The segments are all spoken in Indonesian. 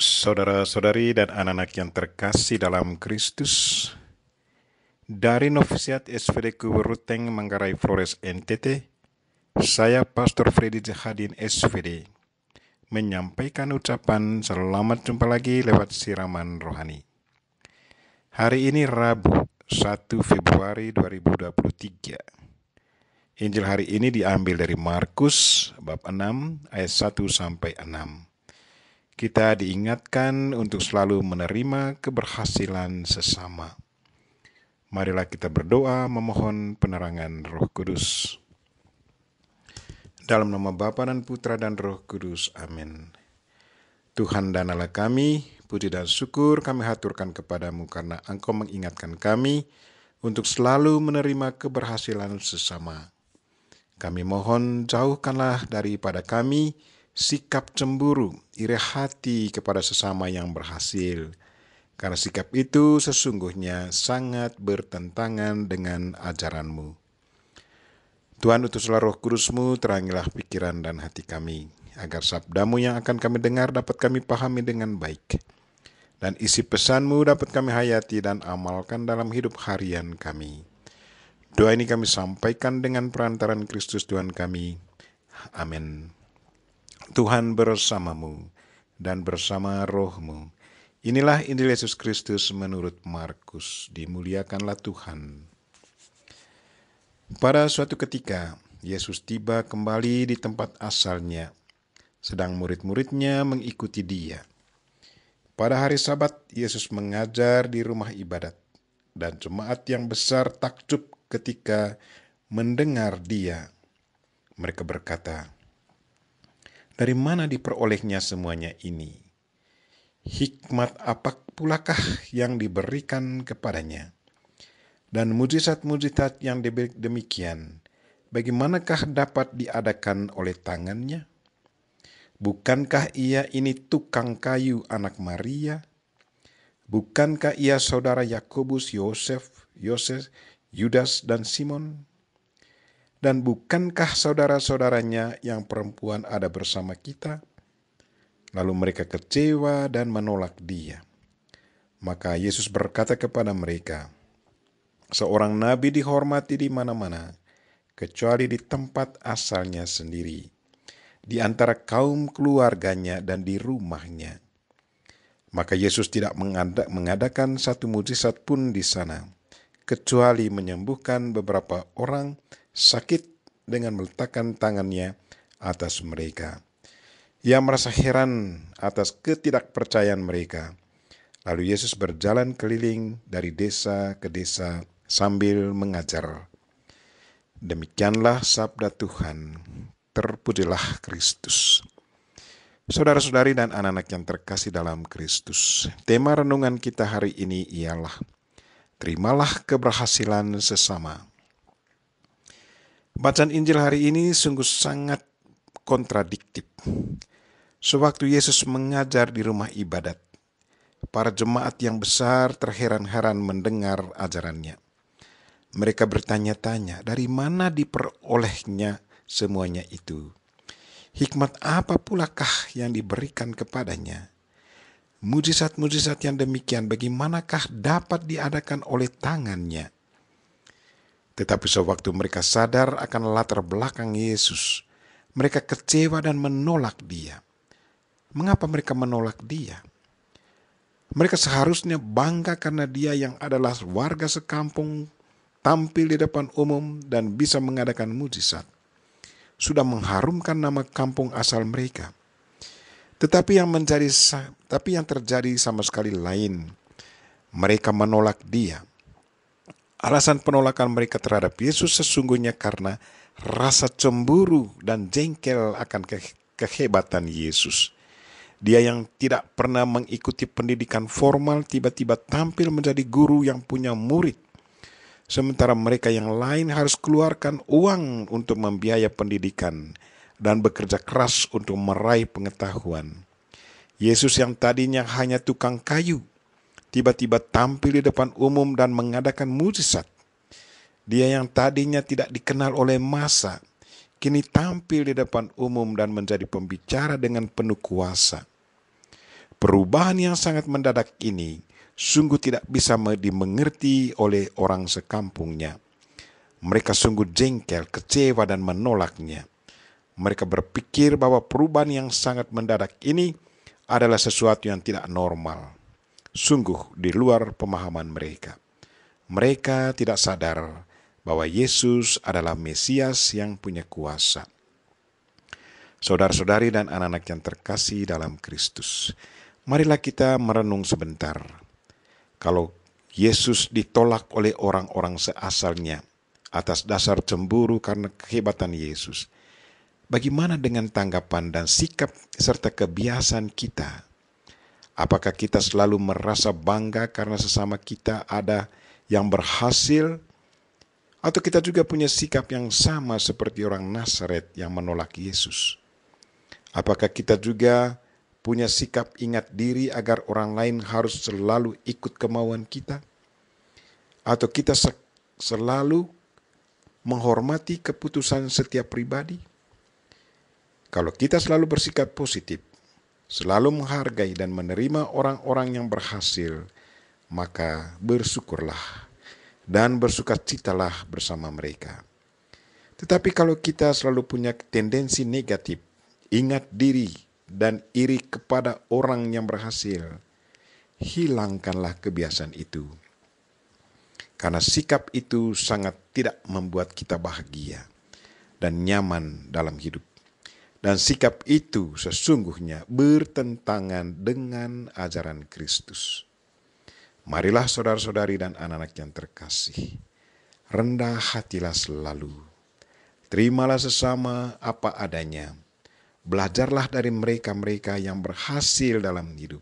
Saudara-saudari dan anak-anak yang terkasih dalam Kristus, dari Novisiat SVD Kuberuteng Manggarai Flores NTT, saya Pastor Freddy Jahadin SVD menyampaikan ucapan selamat jumpa lagi lewat siraman rohani. Hari ini Rabu, 1 Februari 2023. Injil hari ini diambil dari Markus bab 6 ayat 1 sampai 6. Kita diingatkan untuk selalu menerima keberhasilan sesama. Marilah kita berdoa memohon penerangan Roh Kudus. Dalam nama Bapa dan Putra dan Roh Kudus. Amin. Tuhan dan Allah kami, puji dan syukur kami haturkan kepadamu karena Engkau mengingatkan kami untuk selalu menerima keberhasilan sesama. Kami mohon jauhkanlah daripada kami sikap cemburu, iri hati kepada sesama yang berhasil. Karena sikap itu sesungguhnya sangat bertentangan dengan ajaranmu. Tuhan utuslah roh kudusmu, terangilah pikiran dan hati kami, agar sabdamu yang akan kami dengar dapat kami pahami dengan baik. Dan isi pesanmu dapat kami hayati dan amalkan dalam hidup harian kami. Doa ini kami sampaikan dengan perantaran Kristus Tuhan kami. Amin. Tuhan bersamamu dan bersama rohmu. Inilah Injil Yesus Kristus menurut Markus. Dimuliakanlah Tuhan. Pada suatu ketika, Yesus tiba kembali di tempat asalnya, sedang murid-muridnya mengikuti dia. Pada hari Sabat, Yesus mengajar di rumah ibadat, dan jemaat yang besar takjub ketika mendengar dia. Mereka berkata, dari mana diperolehnya semuanya ini? Hikmat apa pulakah yang diberikan kepadanya? Dan mujizat-mujizat yang demikian, bagaimanakah dapat diadakan oleh tangannya? Bukankah ia ini tukang kayu anak Maria? Bukankah ia saudara Yakobus, Yosef, Yosef, Yudas, dan Simon? Dan bukankah saudara-saudaranya yang perempuan ada bersama kita? Lalu mereka kecewa dan menolak dia. Maka Yesus berkata kepada mereka, Seorang nabi dihormati di mana-mana, kecuali di tempat asalnya sendiri, di antara kaum keluarganya dan di rumahnya. Maka Yesus tidak mengadakan satu mujizat pun di sana, kecuali menyembuhkan beberapa orang sakit dengan meletakkan tangannya atas mereka. Ia merasa heran atas ketidakpercayaan mereka. Lalu Yesus berjalan keliling dari desa ke desa sambil mengajar. Demikianlah sabda Tuhan. Terpujilah Kristus. Saudara-saudari dan anak-anak yang terkasih dalam Kristus, tema renungan kita hari ini ialah Terimalah keberhasilan sesama. Bacaan Injil hari ini sungguh sangat kontradiktif. Sewaktu Yesus mengajar di rumah ibadat, para jemaat yang besar terheran-heran mendengar ajarannya. Mereka bertanya-tanya, dari mana diperolehnya semuanya itu? Hikmat apa pulakah yang diberikan kepadanya? Mujizat-mujizat yang demikian bagaimanakah dapat diadakan oleh tangannya? Tetapi sewaktu mereka sadar akan latar belakang Yesus, mereka kecewa dan menolak dia. Mengapa mereka menolak dia? Mereka seharusnya bangga karena dia yang adalah warga sekampung tampil di depan umum dan bisa mengadakan mujizat. Sudah mengharumkan nama kampung asal mereka. Tetapi yang menjadi tapi yang terjadi sama sekali lain. Mereka menolak dia. Alasan penolakan mereka terhadap Yesus sesungguhnya karena rasa cemburu dan jengkel akan ke kehebatan Yesus. Dia yang tidak pernah mengikuti pendidikan formal tiba-tiba tampil menjadi guru yang punya murid. Sementara mereka yang lain harus keluarkan uang untuk membiayai pendidikan dan bekerja keras untuk meraih pengetahuan. Yesus yang tadinya hanya tukang kayu tiba-tiba tampil di depan umum dan mengadakan mujizat. Dia yang tadinya tidak dikenal oleh masa, kini tampil di depan umum dan menjadi pembicara dengan penuh kuasa. Perubahan yang sangat mendadak ini sungguh tidak bisa dimengerti oleh orang sekampungnya. Mereka sungguh jengkel, kecewa, dan menolaknya. Mereka berpikir bahwa perubahan yang sangat mendadak ini adalah sesuatu yang tidak normal sungguh di luar pemahaman mereka. Mereka tidak sadar bahwa Yesus adalah Mesias yang punya kuasa. Saudara-saudari dan anak-anak yang terkasih dalam Kristus, marilah kita merenung sebentar. Kalau Yesus ditolak oleh orang-orang seasalnya atas dasar cemburu karena kehebatan Yesus, bagaimana dengan tanggapan dan sikap serta kebiasaan kita Apakah kita selalu merasa bangga karena sesama kita ada yang berhasil? Atau kita juga punya sikap yang sama seperti orang Nasaret yang menolak Yesus? Apakah kita juga punya sikap ingat diri agar orang lain harus selalu ikut kemauan kita? Atau kita se selalu menghormati keputusan setiap pribadi? Kalau kita selalu bersikap positif, selalu menghargai dan menerima orang-orang yang berhasil, maka bersyukurlah dan bersukacitalah bersama mereka. Tetapi kalau kita selalu punya tendensi negatif, ingat diri dan iri kepada orang yang berhasil, hilangkanlah kebiasaan itu. Karena sikap itu sangat tidak membuat kita bahagia dan nyaman dalam hidup dan sikap itu sesungguhnya bertentangan dengan ajaran Kristus. Marilah saudara-saudari dan anak-anak yang terkasih, rendah hatilah selalu. Terimalah sesama apa adanya. Belajarlah dari mereka-mereka yang berhasil dalam hidup.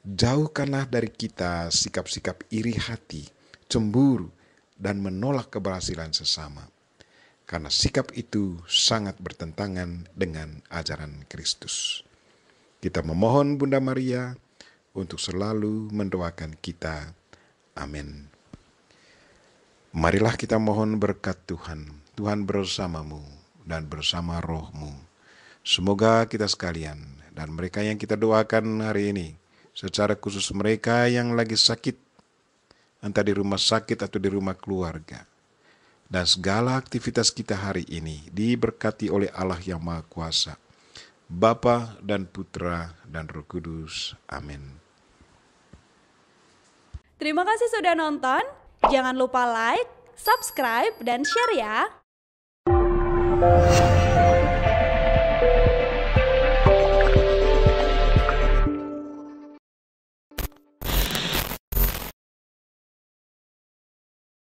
Jauhkanlah dari kita sikap-sikap iri hati, cemburu, dan menolak keberhasilan sesama karena sikap itu sangat bertentangan dengan ajaran Kristus. Kita memohon Bunda Maria untuk selalu mendoakan kita. Amin. Marilah kita mohon berkat Tuhan. Tuhan bersamamu dan bersama rohmu. Semoga kita sekalian dan mereka yang kita doakan hari ini, secara khusus mereka yang lagi sakit, entah di rumah sakit atau di rumah keluarga, dan segala aktivitas kita hari ini diberkati oleh Allah yang Maha Kuasa, Bapa dan Putra dan Roh Kudus. Amin. Terima kasih sudah nonton. Jangan lupa like, subscribe, dan share ya.